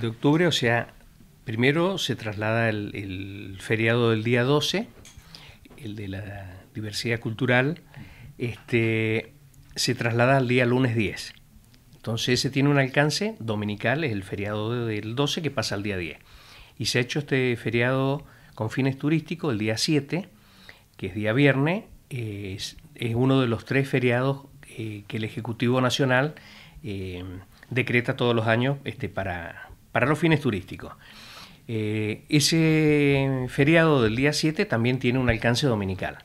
de octubre, o sea, primero se traslada el, feriado del día 12, el de la diversidad cultural, este, se traslada al día lunes 10. Entonces ese tiene un alcance dominical, es el feriado del 12 que pasa al día 10. Y se ha hecho este feriado con fines turísticos el día 7, que es día viernes, es, uno de los tres feriados eh, que el Ejecutivo Nacional eh, decreta todos los años este, para, para los fines turísticos. Eh, ese feriado del día 7 también tiene un alcance dominical.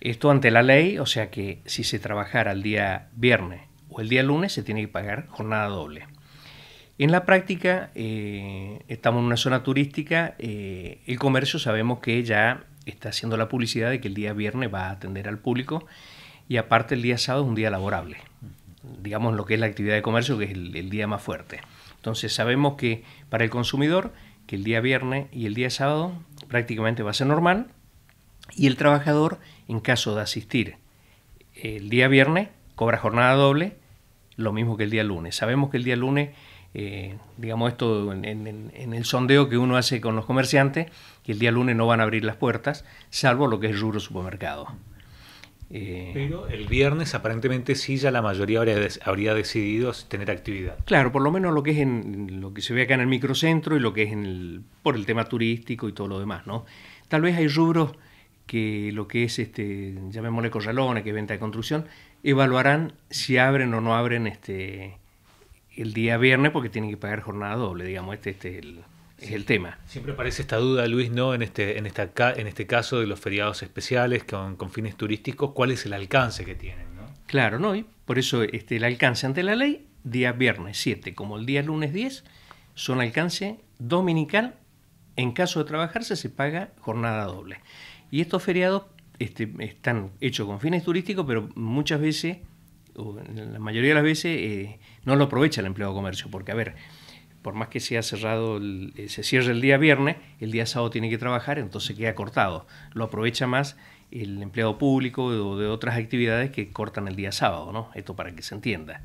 Esto ante la ley, o sea que si se trabajara el día viernes o el día lunes se tiene que pagar jornada doble. En la práctica, eh, estamos en una zona turística, eh, el comercio sabemos que ya está haciendo la publicidad de que el día viernes va a atender al público y aparte el día sábado es un día laborable digamos, lo que es la actividad de comercio, que es el, día más fuerte. Entonces sabemos que para el consumidor, que el día viernes y el día sábado prácticamente va a ser normal, y el trabajador, en caso de asistir el día viernes, cobra jornada doble, lo mismo que el día lunes. Sabemos que el día lunes, eh, digamos esto en, el sondeo que uno hace con los comerciantes, que el día lunes no van a abrir las puertas, salvo lo que es rubro supermercado. Eh, Pero el viernes aparentemente sí ya la mayoría habría, habría, decidido tener actividad. Claro, por lo menos lo que es en lo que se ve acá en el microcentro y lo que es en el, por el tema turístico y todo lo demás, ¿no? Tal vez hay rubros que lo que es este, llamémosle corralones, que es venta de construcción, evaluarán si abren o no abren este el día viernes porque tienen que pagar jornada doble, digamos, este, este el es el tema. Siempre aparece esta duda, Luis, ¿no? En este, en esta, en este caso de los feriados especiales con, fines turísticos, ¿cuál es el alcance que tienen? ¿no? Claro, ¿no? Y por eso este, el alcance ante la ley, día viernes 7 como el día lunes 10, son alcance dominical. En caso de trabajarse se paga jornada doble. Y estos feriados este, están hechos con fines turísticos, pero muchas veces, o la mayoría de las veces, eh, no lo aprovecha el empleado de comercio, porque a ver, por más que sea cerrado, eh, se cierre el día viernes, el día sábado tiene que trabajar, entonces queda cortado. Lo aprovecha más el empleado público o de, otras actividades que cortan el día sábado, ¿no? Esto para que se entienda.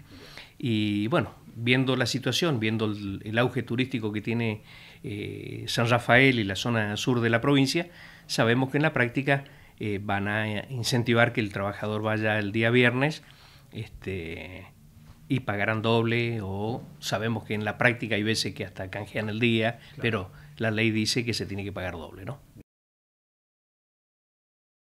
Y bueno, viendo la situación, viendo el, auge turístico que tiene eh, San Rafael y la zona sur de la provincia, sabemos que en la práctica eh, van a incentivar que el trabajador vaya el día viernes este, y pagarán doble o sabemos que en la práctica hay veces que hasta canjean el día, pero la ley dice que se tiene que pagar doble, ¿no?